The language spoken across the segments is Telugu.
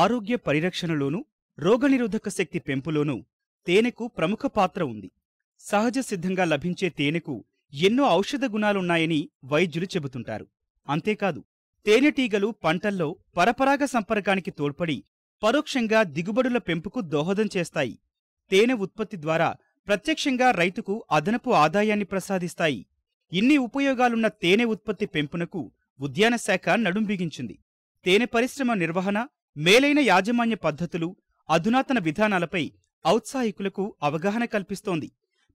ఆరోగ్య పరిరక్షణలోనూ రోగనిరోధక శక్తి పెంపులోనూ తేనెకు ప్రముఖ పాత్ర ఉంది సహజ సిద్ధంగా లభించే తేనెకు ఎన్నో ఔషధ గుణాలున్నాయని వైద్యులు చెబుతుంటారు అంతేకాదు తేనెటీగలు పంటల్లో పరపరాగ సంపర్కానికి తోడ్పడి పరోక్షంగా దిగుబడుల పెంపుకు దోహదం చేస్తాయి తేనె ఉత్పత్తి ద్వారా ప్రత్యక్షంగా రైతుకు అదనపు ఆదాయాన్ని ప్రసాదిస్తాయి ఇన్ని ఉపయోగాలున్న తేనె ఉత్పత్తి పెంపునకు ఉద్యానశాఖ నడుంబిగించింది తేనె పరిశ్రమ నిర్వహణ మేలైన యాజమాన్య పద్ధతులు అధునాతన విధానాలపై ఔత్సాహికులకు అవగాహన కల్పిస్తోంది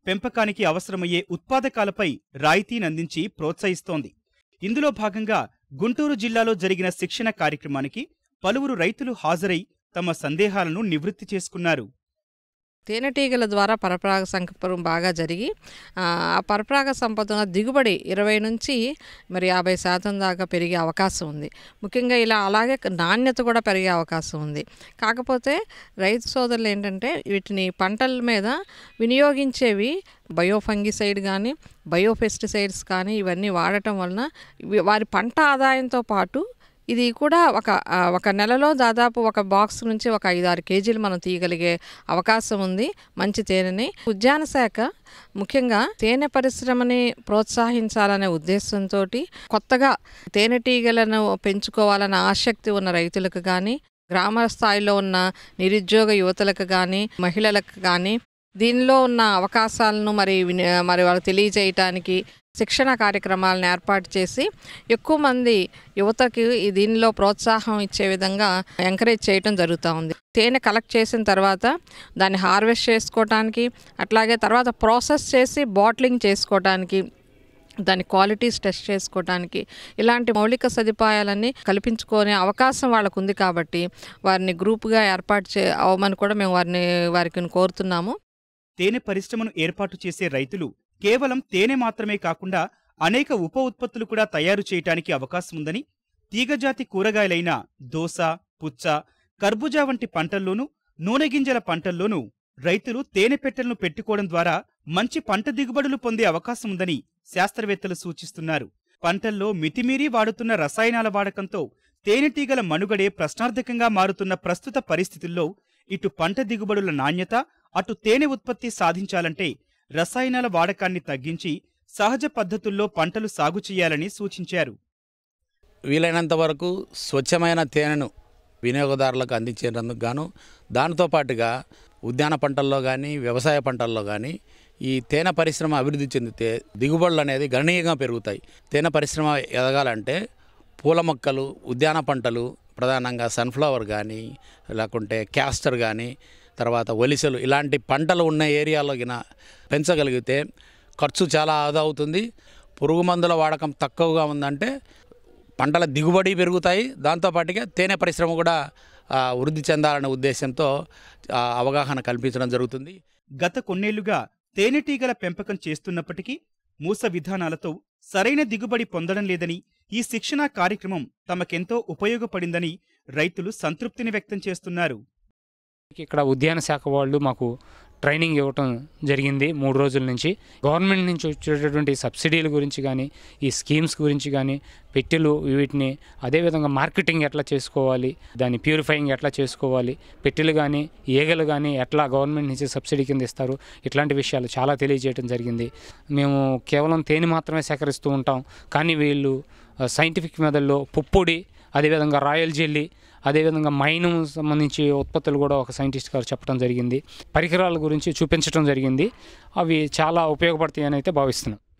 పెంపకానికి అవసరమయ్యే ఉత్పాదకాలపై రాయితీనందించి ప్రోత్సహిస్తోంది ఇందులో భాగంగా గుంటూరు జిల్లాలో జరిగిన శిక్షణ కార్యక్రమానికి పలువురు రైతులు హాజరై తమ సందేహాలను నివృత్తి చేసుకున్నారు తేనెటీగల ద్వారా పరపరాగ సంపర్కం బాగా జరిగి ఆ పరపరాగ సంపద దిగుబడి ఇరవై నుంచి మరి యాభై శాతం దాకా పెరిగే అవకాశం ఉంది ముఖ్యంగా ఇలా అలాగే నాణ్యత కూడా పెరిగే అవకాశం ఉంది కాకపోతే రైతు సోదరులు ఏంటంటే వీటిని పంటల మీద వినియోగించేవి బయోఫంగిసైడ్ కానీ బయోఫెస్టిసైడ్స్ కానీ ఇవన్నీ వాడటం వలన వారి పంట ఆదాయంతో పాటు ఇది కూడా ఒక ఒక నెలలో దాదాపు ఒక బాక్స్ నుంచి ఒక ఐదు ఆరు కేజీలు మనం తీయగలిగే అవకాశం ఉంది మంచి తేనెని ఉద్యాన శాఖ ముఖ్యంగా తేనె పరిశ్రమని ప్రోత్సహించాలనే ఉద్దేశంతో కొత్తగా తేనెటీగలను పెంచుకోవాలన్న ఆసక్తి ఉన్న రైతులకు కానీ గ్రామ స్థాయిలో ఉన్న నిరుద్యోగ యువతలకు కానీ మహిళలకు కానీ దీనిలో ఉన్న అవకాశాలను మరి మరి వాళ్ళు తెలియజేయటానికి శిక్షణ కార్యక్రమాలను ఏర్పాటు చేసి ఎక్కువ మంది యువతకి దీనిలో ప్రోత్సాహం ఇచ్చే విధంగా ఎంకరేజ్ చేయడం జరుగుతూ ఉంది తేనె కలెక్ట్ చేసిన తర్వాత దాన్ని హార్వెస్ట్ చేసుకోవటానికి అట్లాగే తర్వాత ప్రాసెస్ చేసి బాటిలింగ్ చేసుకోవటానికి దాని క్వాలిటీస్ టెస్ట్ చేసుకోవడానికి ఇలాంటి మౌలిక సదుపాయాలన్నీ కల్పించుకునే అవకాశం వాళ్ళకు ఉంది కాబట్టి వారిని గ్రూప్గా ఏర్పాటు చే అవ్వమని కూడా మేము వారిని వారికి కోరుతున్నాము తేనె పరిశ్రమను ఏర్పాటు చేసే రైతులు కేవలం తేనె మాత్రమే కాకుండా అనేక ఉప ఉత్పత్తులు కూడా తయారు చేయటానికి అవకాశం ఉందని తీగజాతి కూరగాయలైన దోస పుచ్చ కర్బూజా వంటి పంటల్లోనూ నూనె గింజల పంటల్లోనూ రైతులు తేనె పెట్టెలను పెట్టుకోవడం ద్వారా మంచి పంట దిగుబడులు పొందే అవకాశం ఉందని శాస్త్రవేత్తలు సూచిస్తున్నారు పంటల్లో మితిమీరి వాడుతున్న రసాయనాల వాడకంతో తేనెటీగల మనుగడే ప్రశ్నార్థకంగా మారుతున్న ప్రస్తుత పరిస్థితుల్లో ఇటు పంట దిగుబడుల నాణ్యత అటు తేనె ఉత్పత్తి సాధించాలంటే రసాయనాల వాడకాన్ని తగ్గించి సహజ పద్ధతుల్లో పంటలు సాగు చేయాలని సూచించారు వీలైనంత వరకు స్వచ్ఛమైన తేనెను వినియోగదారులకు అందించేందుకు గాను దానితో పాటుగా ఉద్యాన పంటల్లో కానీ వ్యవసాయ పంటల్లో కానీ ఈ తేనె పరిశ్రమ అభివృద్ధి చెందితే దిగుబడులు అనేది గణనీయంగా పెరుగుతాయి తేనె పరిశ్రమ ఎదగాలంటే పూల మొక్కలు ఉద్యాన పంటలు ప్రధానంగా సన్ఫ్లవర్ కానీ లేకుంటే క్యాస్టర్ కానీ తర్వాత ఒలిసెలు ఇలాంటి పంటలు ఉన్న ఏరియాలోకి పెంచగలిగితే ఖర్చు చాలా ఆదా అవుతుంది పురుగు మందుల వాడకం తక్కువగా ఉందంటే పంటల దిగుబడి పెరుగుతాయి దాంతోపాటుగా తేనె పరిశ్రమ కూడా వృద్ధి చెందాలనే ఉద్దేశంతో అవగాహన కల్పించడం జరుగుతుంది గత కొన్నేళ్లుగా తేనెటీగల పెంపకం చేస్తున్నప్పటికీ మూస విధానాలతో సరైన దిగుబడి పొందడం లేదని ఈ శిక్షణా కార్యక్రమం తమకెంతో ఉపయోగపడిందని రైతులు సంతృప్తిని వ్యక్తం చేస్తున్నారు ఇక్కడ ఉద్యాన శాఖ వాళ్ళు మాకు ట్రైనింగ్ ఇవ్వటం జరిగింది మూడు రోజుల నుంచి గవర్నమెంట్ నుంచి వచ్చేటటువంటి సబ్సిడీల గురించి కానీ ఈ స్కీమ్స్ గురించి కానీ పెట్టెలు వీటిని అదేవిధంగా మార్కెటింగ్ ఎట్లా చేసుకోవాలి దాన్ని ప్యూరిఫైయింగ్ ఎట్లా చేసుకోవాలి పెట్టెలు కానీ ఈగలు కానీ ఎట్లా గవర్నమెంట్ నుంచి సబ్సిడీ కింద ఇస్తారు ఇట్లాంటి విషయాలు చాలా తెలియజేయడం జరిగింది మేము కేవలం తేనె మాత్రమే సేకరిస్తూ ఉంటాం కానీ వీళ్ళు సైంటిఫిక్ మెథడ్లో పుప్పొడి అదేవిధంగా రాయల్ జెల్లీ అదేవిధంగా మైను సంబంధించి ఉత్పత్తులు కూడా ఒక సైంటిస్ట్ గారు చెప్పడం జరిగింది పరికరాల గురించి చూపించడం జరిగింది అవి చాలా ఉపయోగపడతాయి అని అయితే భావిస్తున్నాను